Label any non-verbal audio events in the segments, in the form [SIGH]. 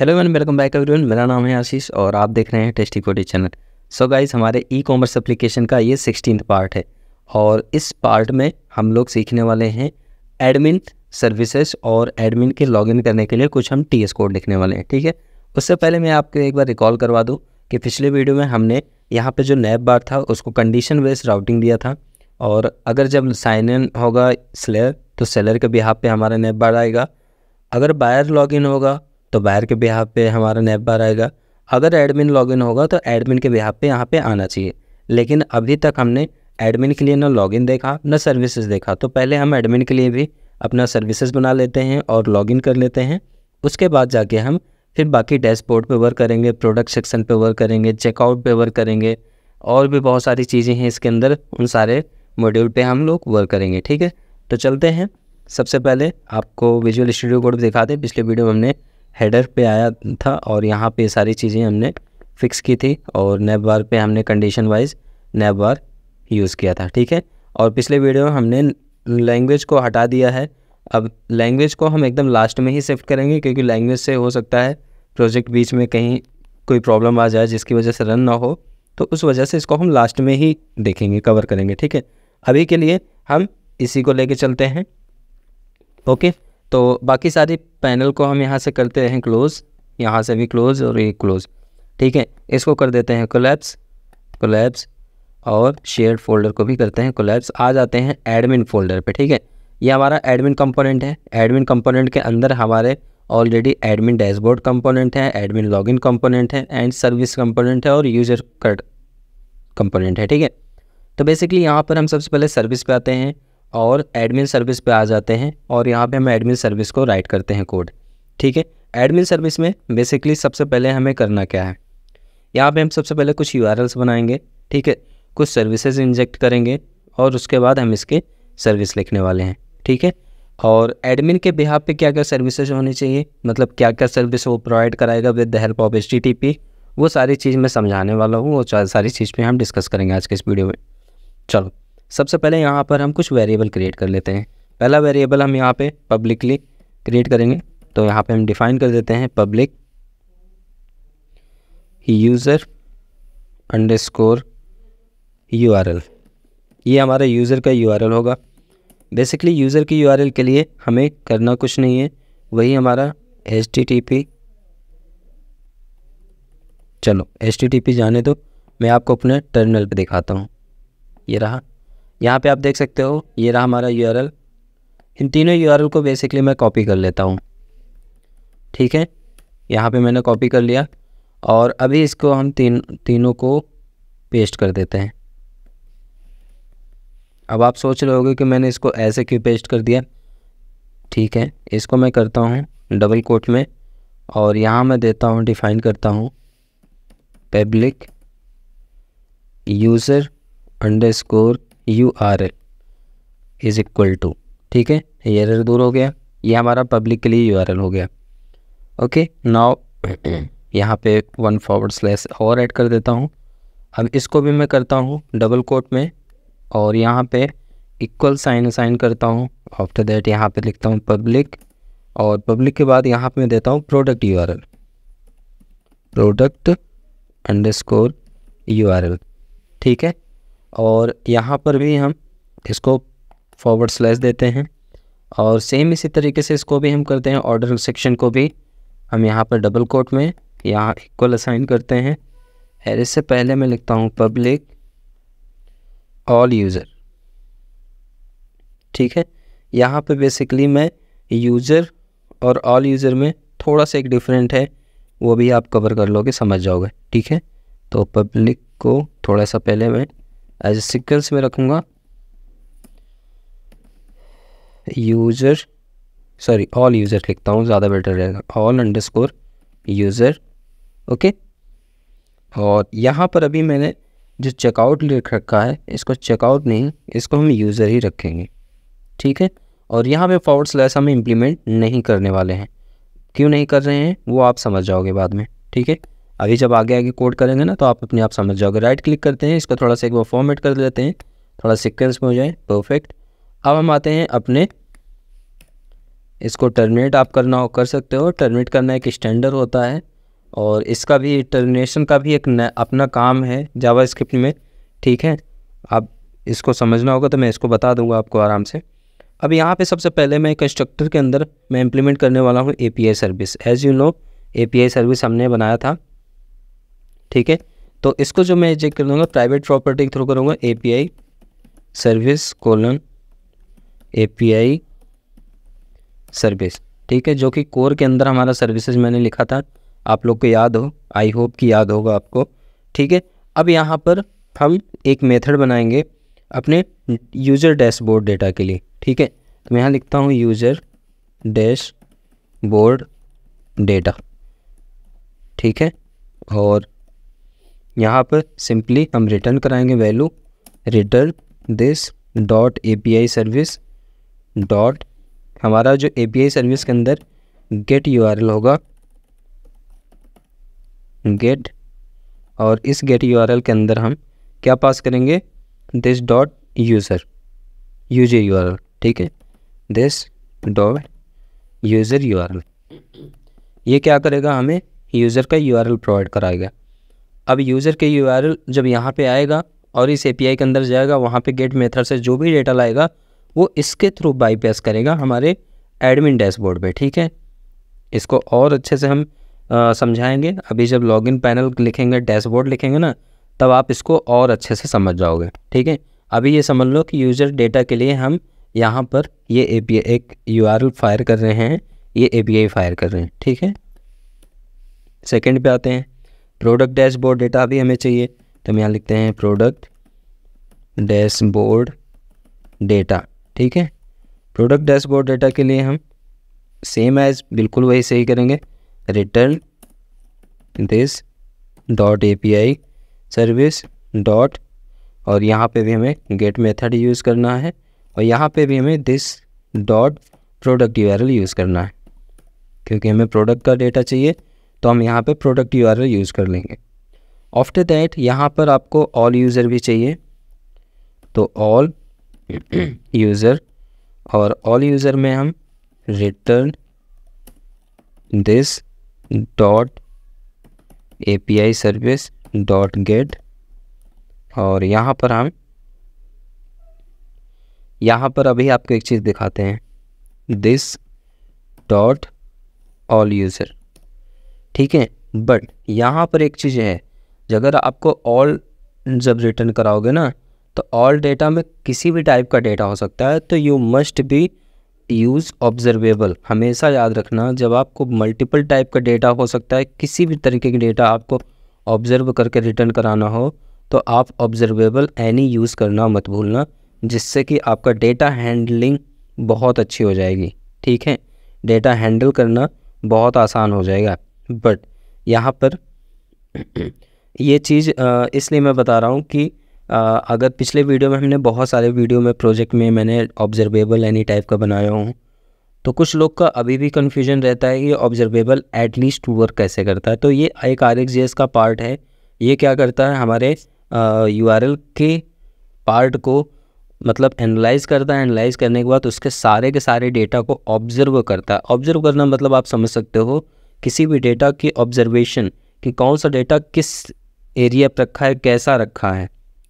hello man welcome back everyone मेरा नाम है आशीष और आप देख रहे हैं टेस्टी कोटी चैनल सो गाइस हमारे ई कॉमर्स एप्लीकेशन का ये सिक्सटीन पार्ट है और इस पार्ट में हम लोग सीखने वाले हैं एडमिन सर्विसेज और एडमिन के लॉगिन करने के लिए कुछ हम टी एस कोड लिखने वाले हैं ठीक है उससे पहले मैं आपको एक बार रिकॉल करवा दूँ कि पिछले वीडियो में हमने यहाँ पर जो नैब बार था उसको कंडीशन वेस राउटिंग दिया था और अगर जब साइन इन होगा सेलर तो सेलर के बिहाफ पे हमारा नैब बार आएगा अगर बायर इन होगा तो बाहर के बिहाव पे हमारा नेप बार आएगा अगर एडमिन लॉगिन होगा तो एडमिन के ब्याह पे यहाँ पे आना चाहिए लेकिन अभी तक हमने एडमिन के लिए ना लॉगिन देखा ना सर्विसेज देखा तो पहले हम एडमिन के लिए भी अपना सर्विसेज बना लेते हैं और लॉगिन कर लेते हैं उसके बाद जाके हम फिर बाकी डैशबोर्ड पे वर्क करेंगे प्रोडक्ट सेक्शन पे वर्क करेंगे चेकआउट पे वर्क करेंगे और भी बहुत सारी चीज़ें हैं इसके अंदर उन सारे मॉड्यूल पे हम लोग वर्क करेंगे ठीक है तो चलते हैं सबसे पहले आपको विजुअल स्टूडियो कोड दिखा दें पिछले वीडियो में हमने हेडर पे आया था और यहाँ पे सारी चीज़ें हमने फिक्स की थी और नैब बार पे हमने condition wise nav bar use किया था ठीक है और पिछले वीडियो में हमने लैंग्वेज को हटा दिया है अब लैंग्वेज को हम एकदम लास्ट में ही शिफ्ट करेंगे क्योंकि लैंग्वेज से हो सकता है प्रोजेक्ट बीच में कहीं कोई प्रॉब्लम आ जाए जिसकी वजह से रन ना हो तो उस वजह से इसको हम लास्ट में ही देखेंगे कवर करेंगे ठीक है अभी के लिए हम इसी को लेके चलते हैं ओके तो बाकी सारी पैनल को हम यहाँ से करते हैं क्लोज़ यहाँ से भी क्लोज़ और ये क्लोज़ ठीक है इसको कर देते हैं कोलैप्स कोलैप्स और शेयर फोल्डर को भी करते हैं कोलैप्स आ जाते हैं एडमिन फोल्डर पे ठीक है ये हमारा एडमिन कंपोनेंट है एडमिन कंपोनेंट के अंदर हमारे ऑलरेडी एडमिन डैशबोर्ड कंपोनेंट है एडमिन लॉगिन कंपोनेंट है एंड सर्विस कंपोनेंट है और यूजर कंपोनेंट है ठीक है तो बेसिकली यहाँ पर हम सबसे पहले सर्विस पे आते हैं और एडमिन सर्विस पे आ जाते हैं और यहाँ पे हम एडमिन सर्विस को राइट करते हैं कोड ठीक है एडमिन सर्विस में बेसिकली सबसे पहले हमें करना क्या है यहाँ पे हम सबसे पहले कुछ यू बनाएंगे ठीक है कुछ सर्विसेज इंजेक्ट करेंगे और उसके बाद हम इसके सर्विस लिखने वाले हैं ठीक है और एडमिन के बिहाब पे क्या क्या सर्विसेज होनी चाहिए मतलब क्या क्या सर्विस वो प्रोवाइड कराएगा with the help of H वो सारी चीज़ मैं समझाने वाला हूँ वो सारी चीज़ पर हम डिस्कस करेंगे आज के इस वीडियो में चलो सबसे पहले यहाँ पर हम कुछ वेरिएबल क्रिएट कर लेते हैं पहला वेरिएबल हम यहाँ पे पब्लिकली क्रिएट करेंगे तो यहाँ पे हम डिफाइन कर देते हैं public user underscore U R L ये हमारा यूज़र का यू आर एल होगा बेसिकली यूज़र की यू आर एल के लिए हमें करना कुछ नहीं है वही हमारा एच टी टी पी चलो एच टी टी पी जाने दो मैं आपको अपने टर्मिनल पर दिखाता हूँ ये रहा यहाँ पे आप देख सकते हो ये रहा हमारा यू इन तीनों यू को बेसिकली मैं कॉपी कर लेता हूँ ठीक है यहाँ पे मैंने कॉपी कर लिया और अभी इसको हम तीन तीनों को पेस्ट कर देते हैं अब आप सोच रहे होगे कि मैंने इसको ऐसे क्यों पेस्ट कर दिया ठीक है इसको मैं करता हूँ डबल कोट में और यहाँ मैं देता हूँ डिफ़ाइन करता हूँ public user underscore U R L is equal to ठीक है ये एरर दूर हो गया ये हमारा पब्लिक के लिए यू आर एल हो गया ओके नाव [CLEARS THROAT] यहाँ पे वन फॉरवर्ड स्लैस और ऐड कर देता हूँ अब इसको भी मैं करता हूँ डबल कोट में और यहाँ पे इक्वल साइन साइन करता हूँ आफ्टर दैट यहाँ पे लिखता हूँ पब्लिक और पब्लिक के बाद यहाँ पे मैं देता हूँ product U R L product score U ठीक है और यहाँ पर भी हम इसको फॉरवर्ड स्लैश देते हैं और सेम इसी तरीके से इसको भी हम करते हैं ऑर्डर सेक्शन को भी हम यहाँ पर डबल कोट में यहाँ इक्वल असाइन करते हैं और इससे पहले मैं लिखता हूँ पब्लिक ऑल यूज़र ठीक है यहाँ पे बेसिकली मैं यूज़र और ऑल यूज़र में थोड़ा सा एक डिफरेंट है वो भी आप कवर कर लोगे समझ जाओगे ठीक है तो पब्लिक को थोड़ा सा पहले मैं एज ए सिक्वेंस में रखूँगा यूजर सॉरी ऑल यूज़र लिखता हूँ ज़्यादा बेटर रहेगा all underscore user okay और यहाँ पर अभी मैंने जो चेकआउट लिख रखा है इसको चेकआउट नहीं इसको हम यूज़र ही रखेंगे ठीक है और यहाँ पे फॉरवर्ड स्लैश हम इम्प्लीमेंट नहीं करने वाले हैं क्यों नहीं कर रहे हैं वो आप समझ जाओगे बाद में ठीक है अभी जब आगे आगे कोड करेंगे ना तो आप अपने आप समझ जाओगे राइट क्लिक करते हैं इसका थोड़ा सा एक बार फॉर्मेट कर लेते हैं थोड़ा सिक्वेंस में हो जाए परफेक्ट अब हम आते हैं अपने इसको टर्मिनेट आप करना हो कर सकते हो टर्मिनेट करना एक स्टैंडर्ड होता है और इसका भी टर्मिनेशन का भी एक अपना काम है जावा स्क्रिप्ट में ठीक है आप इसको समझना होगा तो मैं इसको बता दूंगा आपको आराम से अब यहाँ पे सबसे पहले मैं कंस्ट्रक्टर के अंदर मैं इम्प्लीमेंट करने वाला हूँ a service as you know a service हमने बनाया था ठीक है तो इसको जो मैं चेक कर दूंगा प्राइवेट प्रॉपर्टी के थ्रू करूँगा A P I service colon A P I service ठीक है जो कि कोर के अंदर हमारा सर्विसेज मैंने लिखा था आप लोग को याद हो आई होप कि याद होगा आपको ठीक है अब यहाँ पर हम एक मेथड बनाएंगे अपने यूज़र डैशबोर्ड डेटा के लिए ठीक है तो मैं यहाँ लिखता हूँ यूज़र डैश बोर्ड डेटा ठीक है और यहाँ पर सिंपली हम रिटर्न कराएंगे value return this dot a service dot हमारा जो ए सर्विस के अंदर गेट यू होगा गेट और इस गेट यू के अंदर हम क्या पास करेंगे दिस डॉट यूज़र यूजे यू ठीक है दिस डॉट यूज़र यू ये क्या करेगा हमें यूज़र का यू प्रोवाइड कराएगा अब यूज़र के यू जब यहाँ पर आएगा और इस ए के अंदर जाएगा वहाँ पर गेट मेथड से जो भी डेटा लाएगा वो इसके थ्रू बाईपास करेगा हमारे एडमिन डैशबोर्ड पे ठीक है इसको और अच्छे से हम समझाएंगे अभी जब लॉगिन पैनल लिखेंगे डैशबोर्ड लिखेंगे ना तब आप इसको और अच्छे से समझ जाओगे ठीक है अभी ये समझ लो कि यूज़र डेटा के लिए हम यहाँ पर ये ए पी एक यू फायर कर रहे हैं ये ए फायर कर रहे हैं ठीक है सेकेंड पर आते हैं प्रोडक्ट डैशबोर्ड डेटा भी हमें चाहिए तो हम यहाँ लिखते हैं प्रोडक्ट डैशबोर्ड डेटा ठीक है प्रोडक्ट डैशबोर्ड डेटा के लिए हम सेम एज बिल्कुल वही सही करेंगे return this dot A P I service dot और यहाँ पे भी हमें गेट मेथड यूज़ करना है और यहाँ पे भी हमें this dot product URL use करना है क्योंकि हमें प्रोडक्ट का डेटा चाहिए तो हम यहाँ पे प्रोडक्ट यू यूज़ कर लेंगे आफ्टर दैट यहाँ पर आपको ऑल यूज़र भी चाहिए तो ऑल यूज़र [CLEARS THROAT] और ऑल यूज़र में हम return this dot A P I service dot get और यहाँ पर हम यहाँ पर अभी आपको एक चीज़ दिखाते हैं दिस डॉट ऑल यूज़र ठीक है बट यहाँ पर एक चीज़ है अगर आपको ऑल जब रिटर्न कराओगे ना तो ऑल डेटा में किसी भी टाइप का डेटा हो सकता है तो you must be use observable हमेशा याद रखना जब आपको मल्टीपल टाइप का डेटा हो सकता है किसी भी तरीके के डेटा आपको ऑब्जर्व करके रिटर्न कराना हो तो आप ऑब्जर्वेबल एनी यूज़ करना मत भूलना जिससे कि आपका डेटा हैंडलिंग बहुत अच्छी हो जाएगी ठीक है डेटा हैंडल करना बहुत आसान हो जाएगा बट यहाँ पर [CLEARS THROAT] ये चीज़ इसलिए मैं बता रहा हूँ कि अगर पिछले वीडियो में हमने बहुत सारे वीडियो में प्रोजेक्ट में मैंने ऑब्जर्वेबल एनी टाइप का बनाया हूँ तो कुछ लोग का अभी भी कन्फ्यूजन रहता है कि ऑब्जर्वेबल एटलीस्ट वर्क कैसे करता है तो ये एक आर का पार्ट है ये क्या करता है हमारे यू के पार्ट को मतलब एनालाइज करता है एनालाइज करने के बाद उसके सारे के सारे डेटा को ऑब्जर्व करता है ऑब्जर्व करना मतलब आप समझ सकते हो किसी भी डेटा की ऑब्जर्वेशन कि कौन सा डेटा किस एरिया पर रखा है कैसा रखा है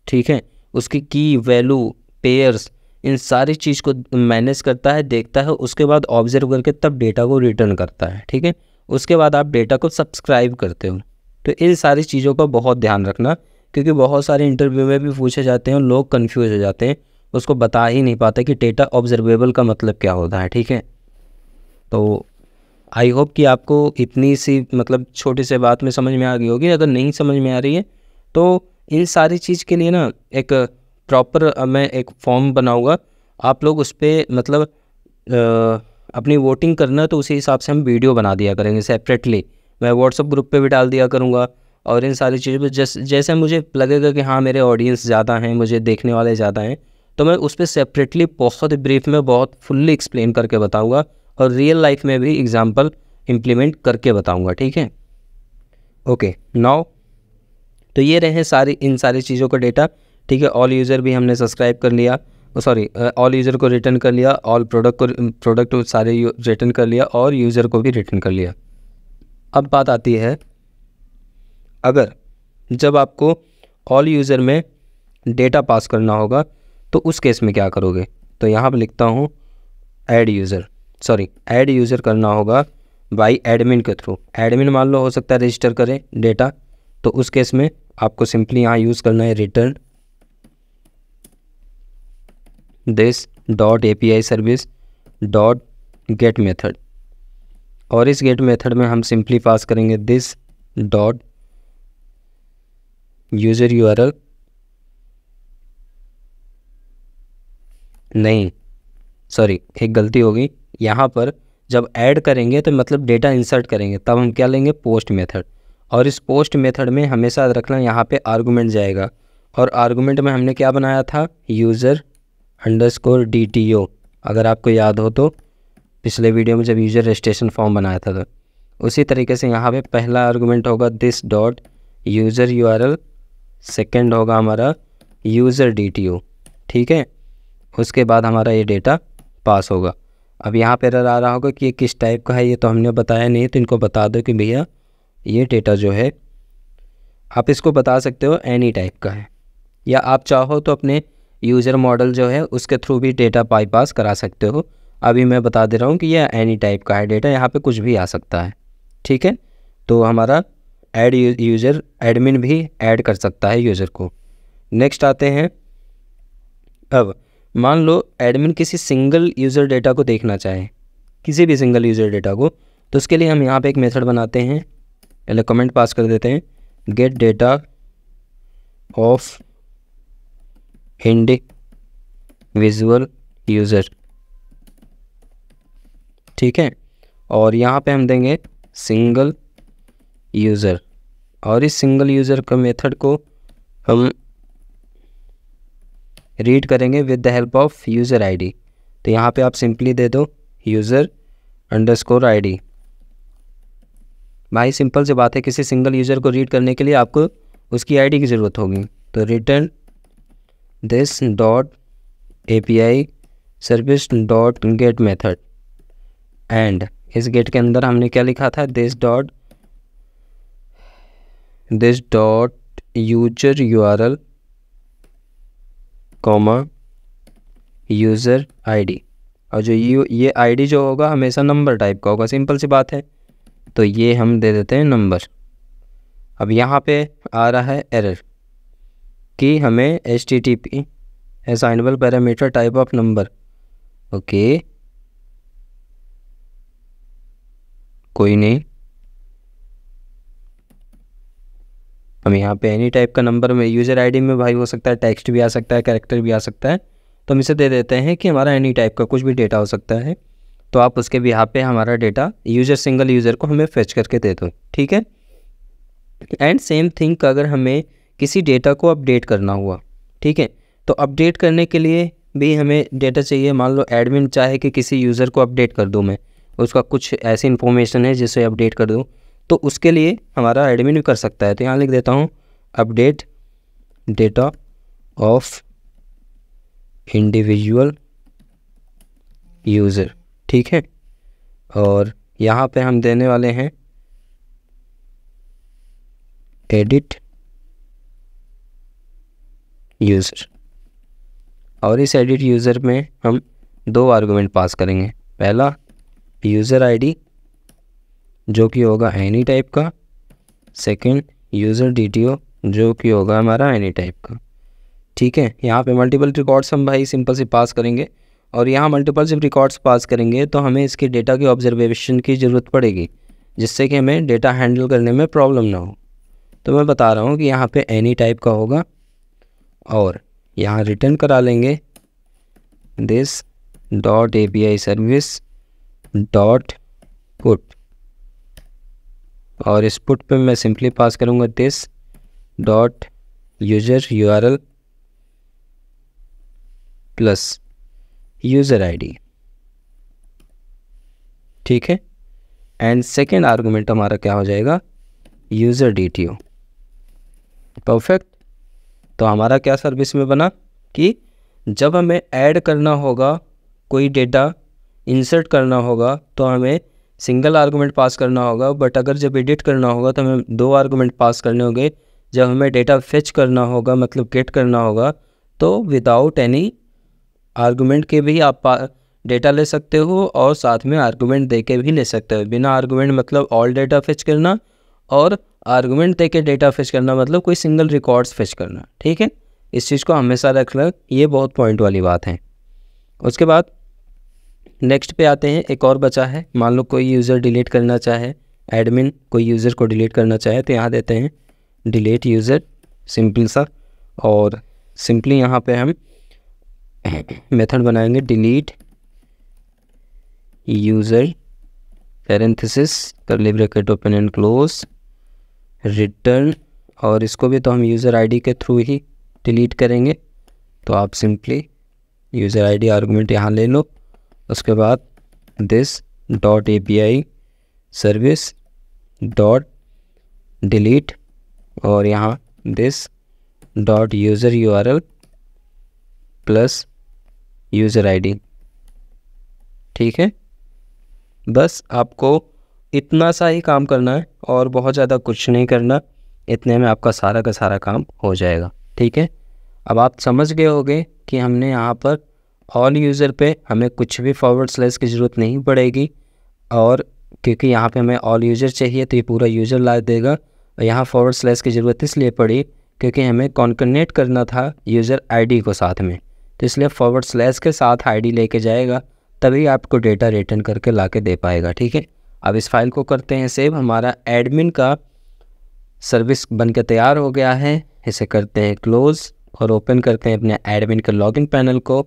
ठीक है उसकी की वैल्यू पेयर्स इन सारी चीज़ को मैनेज करता है देखता है उसके बाद ऑब्जर्व करके तब डेटा को रिटर्न करता है ठीक है उसके बाद आप डेटा को सब्सक्राइब करते हो तो इन सारी चीज़ों का बहुत ध्यान रखना क्योंकि बहुत सारे इंटरव्यू में भी पूछे जाते हैं लोग कन्फ्यूज हो जाते हैं उसको बता ही नहीं पाते कि डेटा ऑब्जर्वेबल का मतलब क्या होता है ठीक है तो आई होप कि आपको इतनी सी मतलब छोटी से बात में समझ में आ गई होगी अगर तो नहीं समझ में आ रही है तो इन सारी चीज़ के लिए ना एक प्रॉपर मैं एक फॉर्म बनाऊँगा आप लोग उस पर मतलब आ, अपनी वोटिंग करना तो उसी हिसाब से हम वीडियो बना दिया करेंगे सेपरेटली मैं व्हाट्सअप ग्रुप पे भी डाल दिया करूँगा और इन सारी चीज़ों पर जैसे जैसे मुझे लगेगा कि हाँ मेरे ऑडियंस ज़्यादा हैं मुझे देखने वाले ज़्यादा हैं तो मैं उस पर सेपरेटली बहुत ब्रीफ में बहुत फुल्ली एक्सप्लेन करके बताऊँगा और रियल लाइफ में भी एग्ज़ाम्पल इम्प्लीमेंट करके बताऊँगा ठीक है ओके नाउ तो ये रहे सारी इन सारी चीज़ों का डेटा ठीक है ऑल यूज़र भी हमने सब्सक्राइब कर लिया सॉरी ऑल यूज़र को रिटर्न कर लिया ऑल प्रोडक्ट को प्रोडक्ट सारे रिटर्न कर लिया और यूज़र को भी रिटर्न कर लिया अब बात आती है अगर जब आपको ऑल यूज़र में डेटा पास करना होगा तो उस केस में क्या करोगे तो यहाँ पर लिखता हूँ add user sorry add user करना होगा बाई एडमिन के थ्रू एडमिन मान लो हो सकता है रजिस्टर करें डेटा तो उस केस में आपको सिंपली यहाँ यूज़ करना है return this dot A P I service dot get method और इस गेट मेथड में हम सिंपली पास करेंगे this dot user U R L नहीं सॉरी एक गलती होगी यहाँ पर जब ऐड करेंगे तो मतलब डेटा इंसर्ट करेंगे तब हम क्या लेंगे पोस्ट मेथड और इस पोस्ट मेथड में हमेशा रखना यहाँ पे आर्गूमेंट जाएगा और आर्गूमेंट में हमने क्या बनाया था user underscore D T O अगर आपको याद हो तो पिछले वीडियो में जब यूज़र रजिस्ट्रेशन फॉर्म बनाया था तो उसी तरीके से यहाँ पे पहला आर्गूमेंट होगा this dot user U R L second होगा हमारा यूज़र डी टी ओ ठीक है उसके बाद हमारा ये डेटा पास होगा अब यहाँ पर आ रहा होगा कि ये किस टाइप का है ये तो हमने बताया नहीं तो इनको बता दो कि भैया ये डेटा जो है आप इसको बता सकते हो एनी टाइप का है या आप चाहो तो अपने यूज़र मॉडल जो है उसके थ्रू भी डेटा बाईपास करा सकते हो अभी मैं बता दे रहा हूँ कि यह एनी टाइप का है डेटा यहाँ पे कुछ भी आ सकता है ठीक है तो हमारा ऐड यूज़र एडमिन भी ऐड कर सकता है यूज़र को नेक्स्ट आते हैं अब मान लो एडमिन किसी सिंगल यूज़र डेटा को देखना चाहे किसी भी सिंगल यूज़र डेटा को तो उसके लिए हम यहाँ पे एक मेथड बनाते हैं पहले कमेंट पास कर देते हैं गेट डेटा ऑफ हिंड विजुअल यूज़र ठीक है और यहाँ पे हम देंगे सिंगल यूज़र और इस सिंगल यूज़र का मेथड को हम रीड करेंगे with the help of user ID तो यहाँ पे आप सिंपली दे दो यूज़र अंडरस्कोर आईडी भाई सिंपल से बात है किसी सिंगल यूज़र को रीड करने के लिए आपको उसकी आईडी की ज़रूरत होगी तो return this dot A P I service dot get method and इस गेट के अंदर हमने क्या लिखा था this dot this dot user U R L comma user ID और जो यू ये आईडी जो होगा हमेशा नंबर टाइप का होगा सिंपल सी बात है तो ये हम दे देते हैं नंबर अब यहाँ पे आ रहा है एरर कि हमें H T T P assignable parameter type of number okay कोई नहीं हम यहाँ पे एनी टाइप का नंबर में यूज़र आईडी में भाई हो सकता है टेक्स्ट भी आ सकता है कैरेक्टर भी आ सकता है तो हम इसे दे देते हैं कि हमारा एनी टाइप का कुछ भी डेटा हो सकता है तो आप उसके भी यहाँ पे हमारा डेटा यूज़र सिंगल यूज़र को हमें फेच करके दे दो ठीक है एंड सेम थिंग अगर हमें किसी डेटा को अपडेट करना हुआ ठीक है तो अपडेट करने के लिए भी हमें डेटा चाहिए मान लो एडमिन चाहे कि किसी यूज़र को अपडेट कर दूँ मैं उसका कुछ ऐसी इन्फॉर्मेशन है जिसे अपडेट कर दूँ तो उसके लिए हमारा एडमिन भी कर सकता है तो यहाँ लिख देता हूँ update data of individual user ठीक है और यहाँ पे हम देने वाले हैं एडिट यूज़र और इस एडिट यूज़र में हम दो आर्गुमेंट पास करेंगे पहला यूज़र आईडी जो कि होगा एनी टाइप का सेकंड यूज़र डीटीओ जो कि होगा हमारा एनी टाइप का ठीक है यहाँ पे मल्टीपल रिकॉर्ड्स हम भाई सिंपल से पास करेंगे और यहाँ मल्टीपल जब रिकॉर्ड्स पास करेंगे तो हमें इसके डेटा की ऑब्जर्वेशन की ज़रूरत पड़ेगी जिससे कि हमें डेटा हैंडल करने में प्रॉब्लम ना हो तो मैं बता रहा हूँ कि यहाँ पर एनी टाइप का होगा और यहाँ रिटर्न करा लेंगे this dot A P I service dot put और इस पुट पे मैं सिंपली पास करूँगा this dot user U R L plus user ID ठीक है एंड सेकेंड आर्गूमेंट हमारा क्या हो जाएगा user D T O perfect तो हमारा क्या सर्विस में बना कि जब हमें ऐड करना होगा कोई डेटा इंसर्ट करना होगा तो हमें सिंगल आर्गूमेंट पास करना होगा बट अगर जब एडिट करना होगा तो हमें दो आर्गूमेंट पास करने होंगे जब हमें डेटा फिच करना होगा मतलब गेट करना होगा तो विदाउट एनी आर्गूमेंट के भी आप डेटा ले सकते हो और साथ में आर्गूमेंट दे के भी ले सकते हो बिना आर्गूमेंट मतलब ऑल डेटा फिच करना और आर्गूमेंट दे के डेटा फिच करना मतलब कोई सिंगल रिकॉर्ड्स फिच करना ठीक है इस चीज़ को हमेशा रख लग ये बहुत पॉइंट वाली बात है उसके बाद नेक्स्ट पे आते हैं एक और बचा है मान लो कोई यूज़र डिलीट करना चाहे एडमिन कोई यूज़र को डिलीट करना चाहे तो यहाँ देते हैं डिलीट यूज़र सिंपल सा और सिंपली यहाँ पे हम मेथड बनाएंगे delete user parenthesis curly bracket open and close return और इसको भी तो हम यूज़र आईडी के थ्रू ही डिलीट करेंगे तो आप सिंपली यूज़र आईडी आर्गूमेंट यहाँ ले लो उसके बाद this dot A P I service dot delete और यहाँ this dot user U R L plus user I D ठीक है बस आपको इतना सा ही काम करना है और बहुत ज़्यादा कुछ नहीं करना इतने में आपका सारा का सारा काम हो जाएगा ठीक है अब आप समझ गए होगे कि हमने यहाँ पर ऑल यूज़र पे हमें कुछ भी फॉरवर्ड स्लैश की ज़रूरत नहीं पड़ेगी और क्योंकि यहाँ पे हमें ऑल यूज़र चाहिए तो ये पूरा यूज़र ला देगा और यहाँ फॉरवर्ड स्लैश की ज़रूरत इसलिए पड़ी क्योंकि हमें कॉन्कनेट करना था यूज़र आईडी को साथ में तो इसलिए फॉरवर्ड स्लैश के साथ आईडी लेके जाएगा तभी आपको डेटा रिटर्न करके ला के दे पाएगा ठीक है अब इस फाइल को करते हैं सेव हमारा एडमिन का सर्विस बन के तैयार हो गया है इसे करते हैं क्लोज़ और ओपन करते हैं अपने एडमिन के लॉगिन पैनल को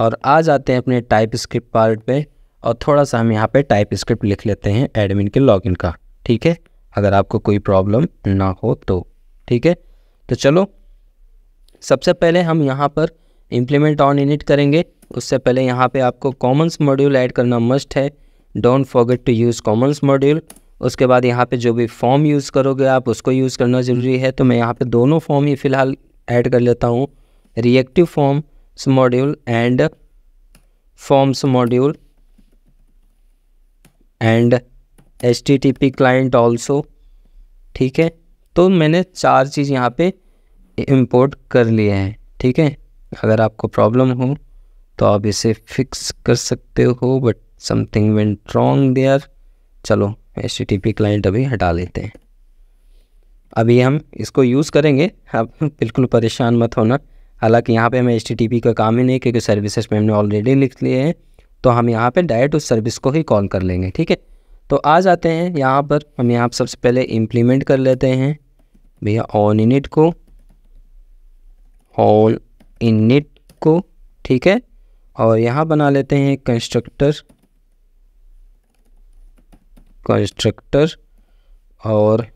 और आ जाते हैं अपने टाइप स्क्रिप्ट पार्ट पे और थोड़ा सा हम यहाँ पे टाइप स्क्रिप्ट लिख लेते हैं एडमिन के लॉगिन का ठीक है अगर आपको कोई प्रॉब्लम ना हो तो ठीक है तो चलो सबसे पहले हम यहाँ पर इम्प्लीमेंट ऑन इनिट करेंगे उससे पहले यहाँ पे आपको कॉमन्स मॉड्यूल ऐड करना मस्ट है don't forget to use commons module उसके बाद यहाँ पे जो भी फॉर्म यूज़ करोगे आप उसको यूज़ करना ज़रूरी है तो मैं यहाँ पे दोनों फॉर्म ही फ़िलहाल ऐड कर लेता हूँ reactive form module and forms module and http client also ठीक है तो मैंने चार चीज़ यहाँ पे इम्पोर्ट कर लिए हैं ठीक है अगर आपको प्रॉब्लम हो तो आप इसे फिक्स कर सकते हो but something went wrong there चलो एच क्लाइंट अभी हटा लेते हैं अभी हम इसको यूज़ करेंगे आप बिल्कुल परेशान मत होना हालांकि यहाँ पे हमें एच टी का काम ही नहीं क्योंकि सर्विसेज में हमने ऑलरेडी लिख लिए हैं तो हम यहाँ पे डायरेक्ट उस सर्विस को ही कॉल कर लेंगे ठीक है तो आ जाते हैं यहाँ पर हम यहाँ सबसे पहले इम्प्लीमेंट कर लेते हैं भैया ऑन इनिट को ऑल इनिट को ठीक है और यहाँ बना लेते हैं कंस्ट्रक्टर कंस्ट्रक्टर और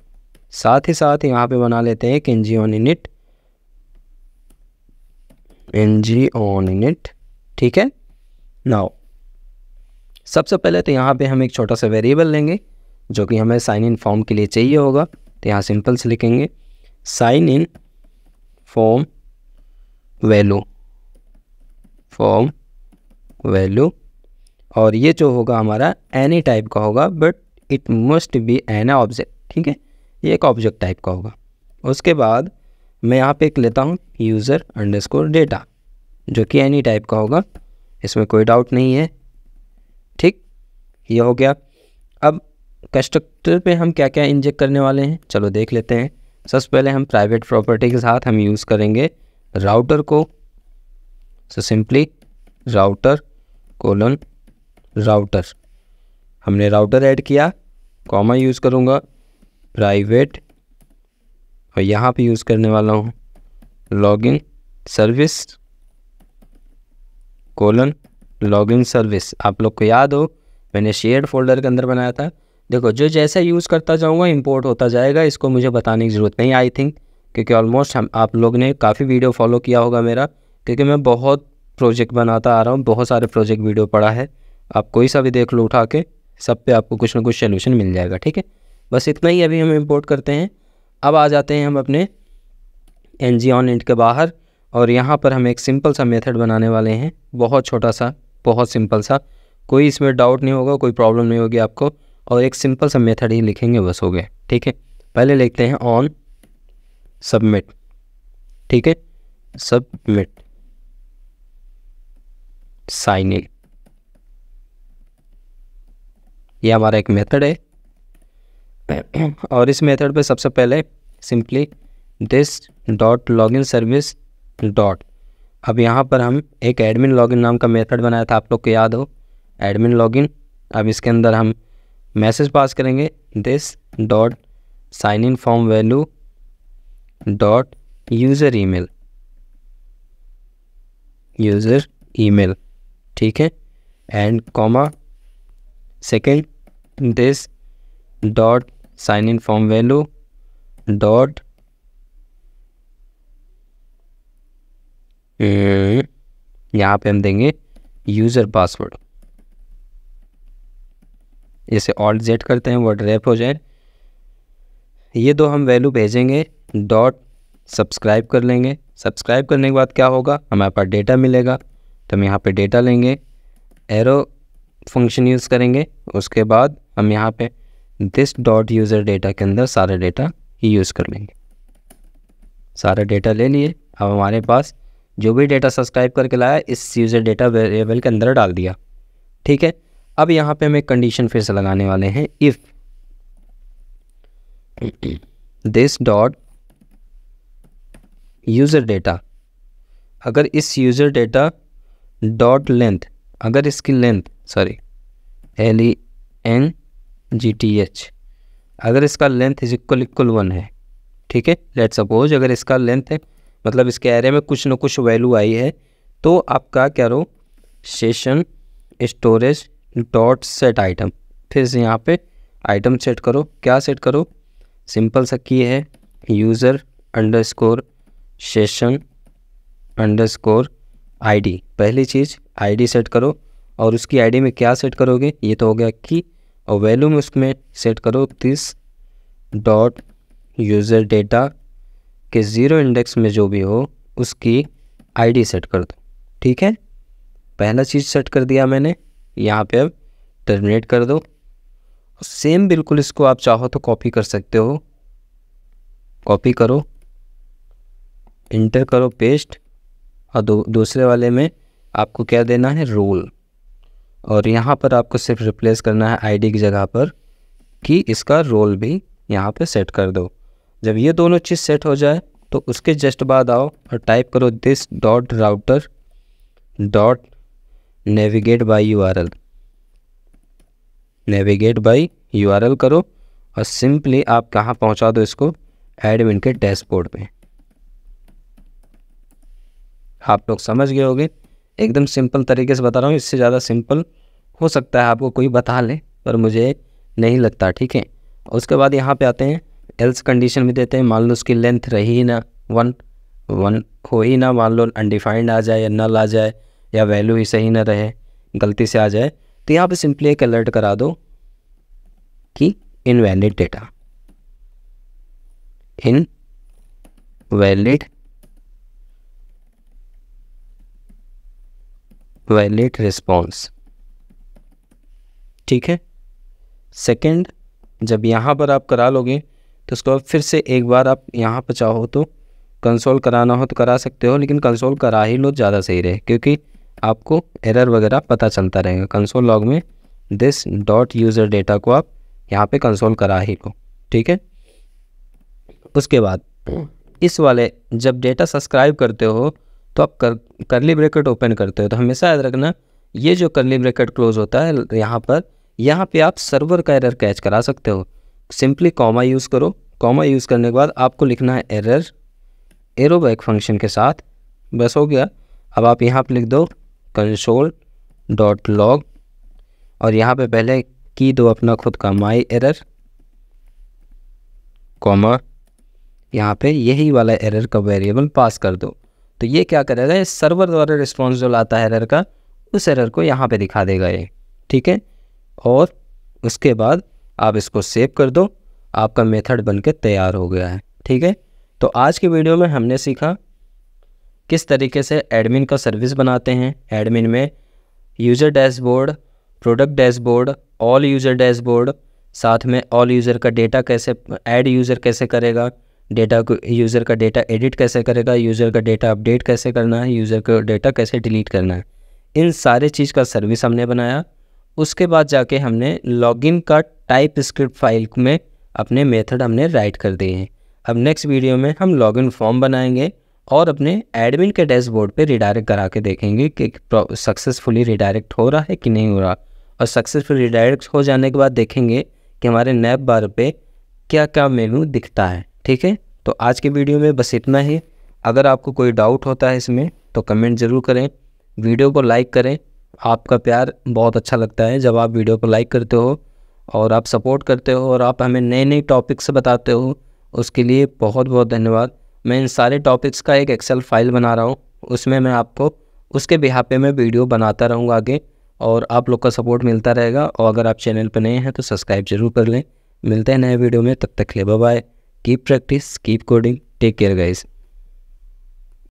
साथ ही साथ यहाँ पे बना लेते हैं एक N G on init N G on ठीक है नाउ सबसे पहले तो यहाँ पे हम एक छोटा सा वेरिएबल लेंगे जो कि हमें साइन इन फॉर्म के लिए चाहिए होगा तो यहाँ सिंपल से लिखेंगे sign in form value form value और ये जो होगा हमारा एनी टाइप का होगा but it must be an object ठीक है ये एक ऑब्जेक्ट टाइप का होगा उसके बाद मैं यहाँ पे एक लेता हूँ यूज़र अंडरस्कोर डेटा जो कि एनी टाइप का होगा इसमें कोई डाउट नहीं है ठीक ये हो गया अब कंस्ट्रक्टर पे हम क्या क्या इंजेक्ट करने वाले हैं चलो देख लेते हैं सबसे पहले हम प्राइवेट प्रॉपर्टी के साथ हम यूज़ करेंगे राउटर को so simply router colon router हमने राउटर ऐड किया कॉमा यूज़ करूँगा प्राइवेट और यहाँ पे यूज़ करने वाला हूँ login service colon login service आप लोग को याद हो मैंने शेयर फोल्डर के अंदर बनाया था देखो जो जैसा यूज़ करता जाऊँगा इम्पोर्ट होता जाएगा इसको मुझे बताने की ज़रूरत नहीं आई थिंक क्योंकि ऑलमोस्ट हम आप लोग ने काफ़ी वीडियो फॉलो किया होगा मेरा क्योंकि मैं बहुत प्रोजेक्ट बनाता आ रहा हूँ बहुत सारे प्रोजेक्ट वीडियो पड़ा है आप कोई सा भी देख लो उठा के सब पे आपको कुछ ना कुछ सोल्यूशन मिल जाएगा ठीक है बस इतना ही अभी हम इम्पोर्ट करते हैं अब आ जाते हैं हम अपने एन जी ऑन इंट के बाहर और यहाँ पर हम एक सिंपल सा मेथड बनाने वाले हैं बहुत छोटा सा बहुत सिंपल सा कोई इसमें डाउट नहीं होगा कोई प्रॉब्लम नहीं होगी आपको और एक सिंपल सा मेथड ही लिखेंगे बस हो गया ठीक है पहले लिखते हैं ऑन सबमिट ठीक है सबमिट साइन इन ये हमारा एक मेथड है सकते हैं और इस मेथड पे सबसे पहले simply this dot login service dot अब यहाँ पर हम एक एडमिन लॉगिन नाम का मेथड बनाया था आप लोग को याद हो एडमिन लॉगिन अब इसके अंदर हम मैसेज पास करेंगे this dot sign in form value dot user email user email ठीक है and comma second this dot sign in form value dot यहाँ पे हम देंगे यूज़र पासवर्ड जैसे ऑल्ट जेड करते हैं वर्ड रैप हो जाए ये दो हम वैल्यू भेजेंगे डॉट सब्सक्राइब कर लेंगे सब्सक्राइब करने के बाद क्या होगा हमारे पास डेटा मिलेगा तो हम यहाँ पे डेटा लेंगे एरो फंक्शन यूज़ करेंगे उसके बाद हम यहाँ पे दिस डॉट यूज़र डेटा के अंदर सारा डेटा यूज़ कर लेंगे सारा डेटा ले लिए अब हमारे पास जो भी डेटा सब्सक्राइब करके लाया इस यूज़र डेटा वेरिएबल के अंदर डाल दिया ठीक है अब यहाँ पे हमें कंडीशन फिर से लगाने वाले हैं if this dot user data अगर इस यूज़र डेटा डॉट लेंथ अगर इसकी length sorry L E N G T H अगर इसका length is equal equal one है ठीक है लेट सपोज अगर इसका लेंथ है मतलब इसके एरे में कुछ ना कुछ वैल्यू आई है तो आपका क्या रो session storage dot set item फिर से यहाँ पे आइटम सेट करो क्या सेट करो सिंपल सा की है user underscore session underscore I पहली चीज़ आईडी सेट करो और उसकी आईडी में क्या सेट करोगे ये तो हो गया की और वैल्यू में उसमें सेट करो दिस डॉट यूज़र डेटा के ज़ीरो इंडेक्स में जो भी हो उसकी आईडी सेट कर दो ठीक है पहला चीज़ सेट कर दिया मैंने यहाँ पे अब टर्मिनेट कर दो सेम बिल्कुल इसको आप चाहो तो कॉपी कर सकते हो कॉपी करो इंटर करो पेस्ट और दो दूसरे वाले में आपको क्या देना है रोल और यहाँ पर आपको सिर्फ रिप्लेस करना है आईडी की जगह पर कि इसका रोल भी यहाँ पे सेट कर दो जब ये दोनों चीज़ सेट हो जाए तो उसके जस्ट बाद आओ और टाइप करो this dot router dot navigate by U R L navigate by U R L करो और सिंपली आप कहाँ पहुँचा दो इसको एडमिन के डैशबोर्ड पे आप लोग समझ गए गए एकदम सिंपल तरीके से बता रहा हूँ इससे ज़्यादा सिंपल हो सकता है आपको कोई बता ले पर मुझे नहीं लगता ठीक है उसके बाद यहाँ पे आते हैं एल्स कंडीशन में देते हैं मान लो उसकी लेंथ रही ही ना वन वन हो ही ना मान लो अनडिफाइंड आ जाए या नल आ जाए या वैल्यू ही सही ना रहे गलती से आ जाए तो यहाँ पे सिंपली एक अलर्ट करा दो कि invalid data invalid valid response ठीक है सेकंड जब यहाँ पर आप करा लोगे तो उसको फिर से एक बार आप यहाँ पर चाहो तो कंसोल कराना हो तो करा सकते हो लेकिन कंसोल करा ही लो ज़्यादा सही रहे क्योंकि आपको एरर वगैरह पता चलता रहेगा कंसोल लॉग में दिस डॉट यूज़र डेटा को आप यहाँ पे कंसोल करा ही लो ठीक है उसके बाद इस वाले जब डेटा सब्सक्राइब करते हो तो आप कर करली ब्रैकेट ओपन करते हो तो हमेशा याद रखना ये जो करली ब्रैकेट क्लोज होता है यहाँ पर यहाँ पे आप सर्वर का एरर कैच करा सकते हो सिंपली कॉमा यूज़ करो कॉमा यूज़ करने के बाद आपको लिखना है एरर एरो बैक फंक्शन के साथ बस हो गया अब आप यहाँ पर लिख दो कंसोल डॉट लॉग और यहाँ पर पहले की दो अपना खुद का माई एरर कॉमा यहाँ पे यही वाला एरर का वेरिएबल पास कर दो तो ये क्या करेगा ये सर्वर द्वारा रिस्पॉन्स जो लाता है एरर का उस एरर को यहाँ पे दिखा देगा ये ठीक है और उसके बाद आप इसको सेव कर दो आपका मेथड बन के तैयार हो गया है ठीक है तो आज की वीडियो में हमने सीखा किस तरीके से एडमिन का सर्विस बनाते हैं एडमिन में user dashboard product dashboard all user dashboard साथ में ऑल यूज़र का डेटा कैसे ऐड यूज़र कैसे करेगा डेटा को यूज़र का डेटा एडिट कैसे करेगा यूज़र का डेटा अपडेट कैसे करना है यूज़र का डेटा कैसे डिलीट करना है इन सारे चीज़ का सर्विस हमने बनाया उसके बाद जाके हमने लॉगिन का टाइप स्क्रिप्ट फाइल में अपने मेथड हमने राइट कर दिए हैं अब नेक्स्ट वीडियो में हम लॉगिन फॉर्म बनाएंगे और अपने एडमिन के डैशबोर्ड पे रिडायरेक्ट करा के देखेंगे कि सक्सेसफुली रिडायरेक्ट हो रहा है कि नहीं हो रहा और सक्सेसफुल रिडायरेक्ट हो जाने के बाद देखेंगे कि हमारे नैप बार पे क्या क्या मेनू दिखता है ठीक है तो आज के वीडियो में बस इतना ही अगर आपको कोई डाउट होता है इसमें तो कमेंट ज़रूर करें वीडियो को लाइक करें आपका प्यार बहुत अच्छा लगता है जब आप वीडियो को लाइक करते हो और आप सपोर्ट करते हो और आप हमें नए नए टॉपिक्स बताते हो उसके लिए बहुत बहुत धन्यवाद मैं इन सारे टॉपिक्स का एक एक्सेल फाइल बना रहा हूँ उसमें मैं आपको उसके बिहापे में वीडियो बनाता रहूँगा आगे और आप लोग का सपोर्ट मिलता रहेगा और अगर आप चैनल पर नए हैं तो सब्सक्राइब जरूर कर लें मिलते हैं नए वीडियो में तब तक ले bye keep practice keep coding take care guys